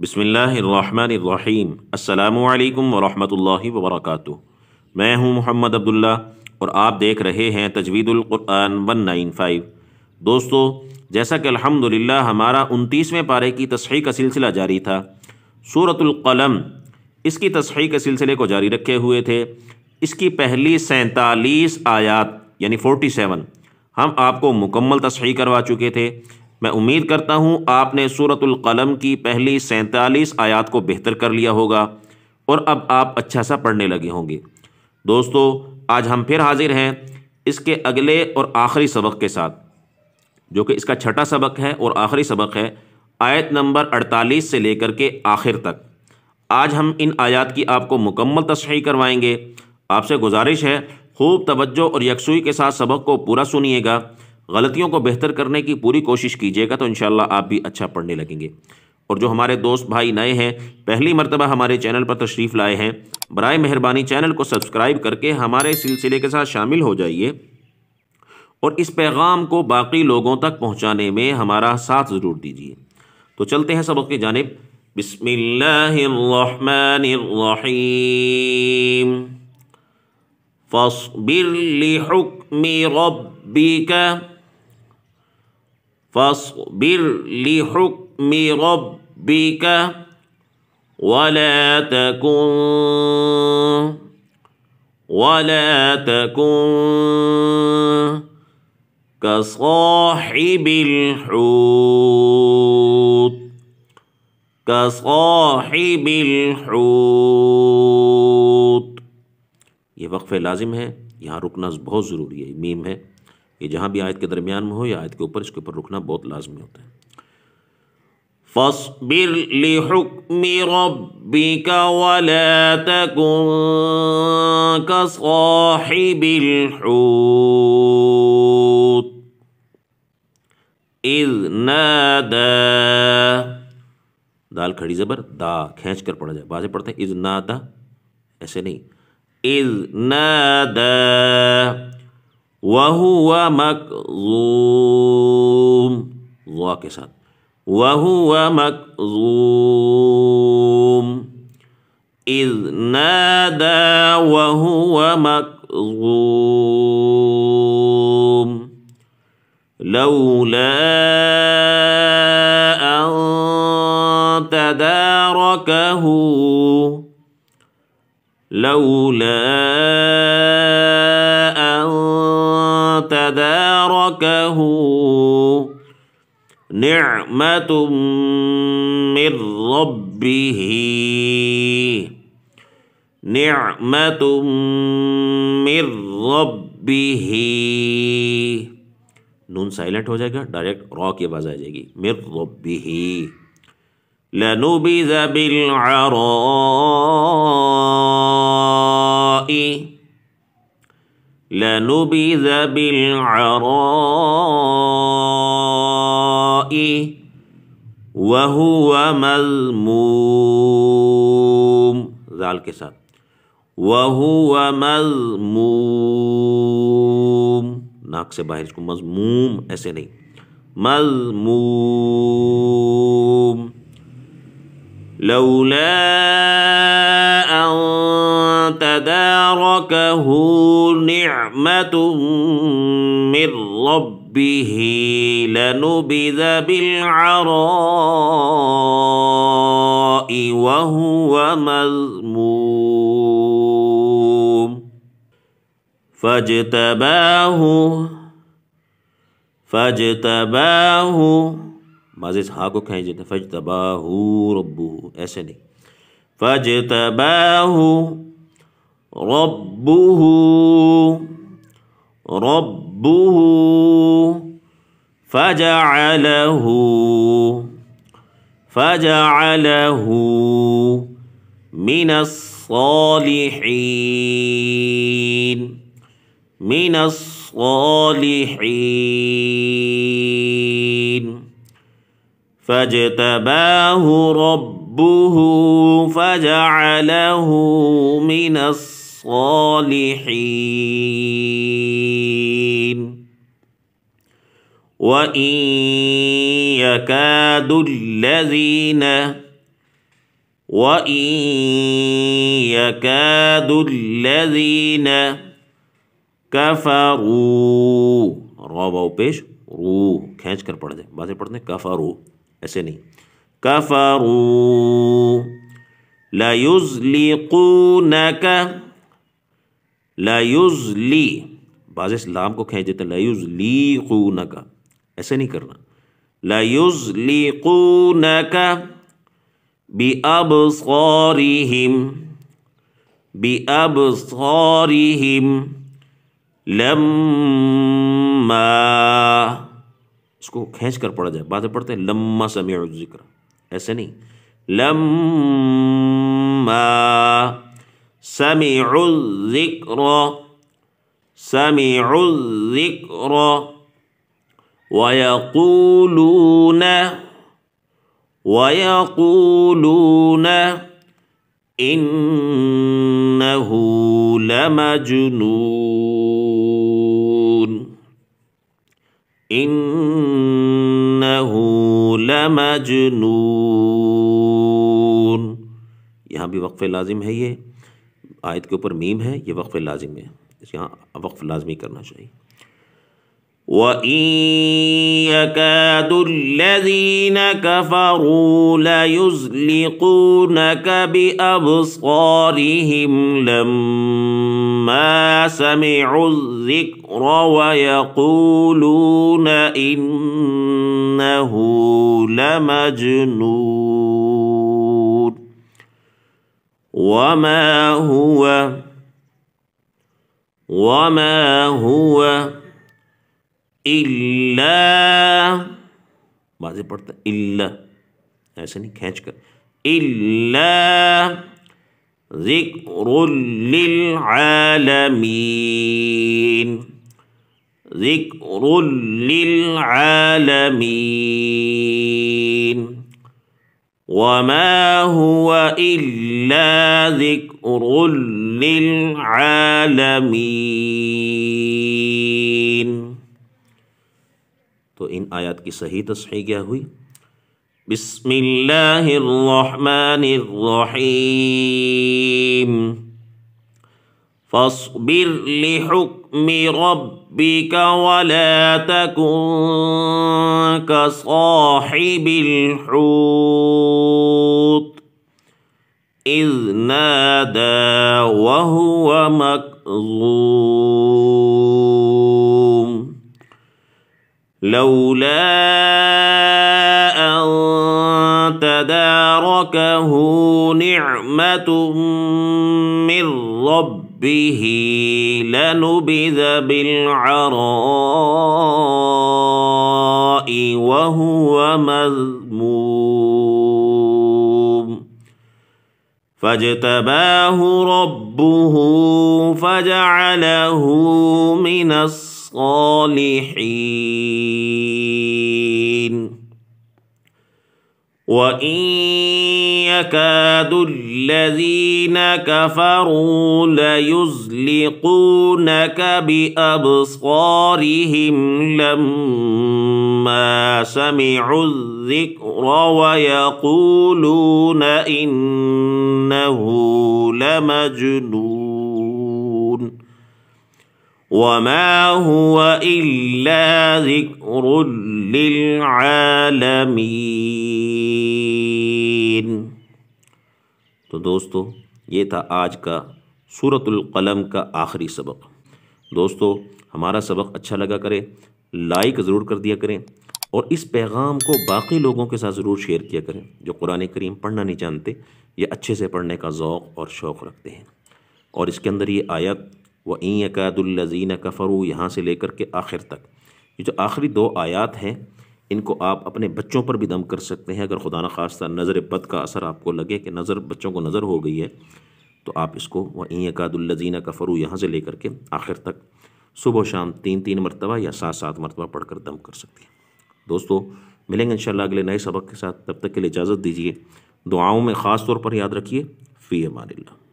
بسم اللہ الرحمن الرحیم السلام علیکم ورحمۃ اللہ وبرکاتہ میں ہوں محمد عبداللہ اور آپ دیکھ رہے ہیں تجوید القرآن ون نائن فائیو دوستو جیسا کہ الحمد ہمارا انتیسویں پارے کی تصحیح کا سلسلہ جاری تھا صورت القلم اس کی تصحیح کے سلسلے کو جاری رکھے ہوئے تھے اس کی پہلی سینتالیس آیات یعنی فورٹی سیون ہم آپ کو مکمل تصحیح کروا چکے تھے میں امید کرتا ہوں آپ نے صورت القلم کی پہلی سینتالیس آیات کو بہتر کر لیا ہوگا اور اب آپ اچھا سا پڑھنے لگے ہوں گے دوستو آج ہم پھر حاضر ہیں اس کے اگلے اور آخری سبق کے ساتھ جو کہ اس کا چھٹا سبق ہے اور آخری سبق ہے آیت نمبر اڑتالیس سے لے کر کے آخر تک آج ہم ان آیات کی آپ کو مکمل تصحیح کروائیں گے آپ سے گزارش ہے خوب توجہ اور یکسوئی کے ساتھ سبق کو پورا سنیے گا غلطیوں کو بہتر کرنے کی پوری کوشش کیجیے گا تو انشاءاللہ آپ بھی اچھا پڑھنے لگیں گے اور جو ہمارے دوست بھائی نئے ہیں پہلی مرتبہ ہمارے چینل پر تشریف لائے ہیں برائے مہربانی چینل کو سبسکرائب کر کے ہمارے سلسلے کے ساتھ شامل ہو جائیے اور اس پیغام کو باقی لوگوں تک پہنچانے میں ہمارا ساتھ ضرور دیجیے تو چلتے ہیں سبق کی جانب بسم اللہ الرحمن الرحیم فاصبر لحكم ربك ولا تكن ولا تكن كصاحب الحوت كصاحب الحوت یہ वक्फ़ لازم है یہاں رکنا بہت ضروری ہے میم ہے یہ جہاں بھی آیت کے درمیان میں ہو یا آیت کے اوپر اس کے اوپر رکنا بہت لازمی ہوتا ہے فَاصْبِرْ لِحُكْمِ رَبِّكَ وَلَا تَكُنْ كَصَاحِبِ الْحُوتِ اِذْ نَادَى دال کھڑی زبر دا کھینچ کر پڑھا جائے بازے پڑھتے ہیں اِذْ نَادَى ایسے نہیں اِذْ نَادَى وهو مكظوم ظا كسر وهو مكظوم إذ نادى وهو مكظوم لولا أن تداركه لولا تداركه نعمة من ربه نعمة من ربه نون سائلنٹ ہو جائے گا ڈائریکٹ را کی آواز آ جائے گی من ربه لنبذ بالعراء لنبذ بالعراء وهو مذموم ذلك के وهو مذموم سے باہر اس کو مذموم ایسے نہیں مذموم لولا أن تداركه نعمة من ربه لنبذ بالعراء وهو مذموم فاجتباه فاجتباه माजिद هاكو को खेच ربه اسني فاجتباه ربه ربه فجعله فجعله من الصالحين من الصالحين فاجتباه ربه فجعله من الصالحين الصالحين وان يكاد الذين وان يكاد الذين كفروا راب او پیش رو کھینچ کر پڑھ دیں باتیں پڑھ دیں کفرو ایسے نہیں كفروا ليزلقونك لائیوز لی بعض اسلام کو کھینچ دیتا لائیوز لی قون کا ایسے نہیں کرنا لائیوز لی قو کا بی اب سوری ہم بی اب سوری ہم لم اس کو کھینچ کر پڑا جائے باتیں پڑھتے ہیں لما سمیع ذکر ایسے نہیں لم سمعوا الذكر سمعوا الذكر ويقولون ويقولون إنه لمجنون إنه لمجنون یہاں بھی वक्फ़े لازم ہے یہ کے اوپر میم ہے یہ وقف لازم ہے اس یہاں وقف لازمی کرنا چاہیے وإن يكاد الذين كفروا ليزلقونك بأبصارهم لما سمعوا الذكر ويقولون إنه لمجنون وما هو وما هو إلا بعضي पड़ता إلا ऐसे नहीं खींच कर इल्ला ذكر للعالمين ذكر للعالمين وما هو الا ذكر للعالمين تو ان آیات کی صحیح تصحیح کیا ہوئی بسم اللہ الرحمن الرحیم فاصبر لحق بحكم ربك ولا تكن كصاحب الحوت إذ نادى وهو مكظوم لولا أن تداركه نعمة من ربه لنبذ بالعراء وهو مذموم فاجتباه ربه فجعله من الصالحين وان يكاد الذين كفروا ليزلقونك بابصارهم لما سمعوا الذكر ويقولون انه لمجنون وما هو إلا ذكر للعالمين تو دوستو یہ تھا آج کا صورت القلم کا آخری سبق دوستو ہمارا سبق اچھا لگا کرے لائک ضرور کر دیا کریں اور اس پیغام کو باقی لوگوں کے ساتھ ضرور شیئر کیا کریں جو قرآن کریم پڑھنا نہیں جانتے یہ اچھے سے پڑھنے کا ذوق اور شوق رکھتے ہیں اور اس کے اندر یہ آیت و این اکد الزین کفرو یہاں سے لے کر کے آخر تک یہ جو آخری دو آیات ہیں ان کو آپ اپنے بچوں پر بھی دم کر سکتے ہیں اگر خدا نخواستہ نظر بد کا اثر آپ کو لگے کہ نظر بچوں کو نظر ہو گئی ہے تو آپ اس کو وہ این اک الزین کفرو یہاں سے لے کر کے آخر تک صبح و شام تین تین مرتبہ یا سات سات مرتبہ پڑھ کر دم کر سکتے ہیں دوستو ملیں گے ان اگلے نئے سبق کے ساتھ تب تک کے لیے اجازت دیجیے دعاؤں میں خاص طور پر یاد رکھیے فی امان اللہ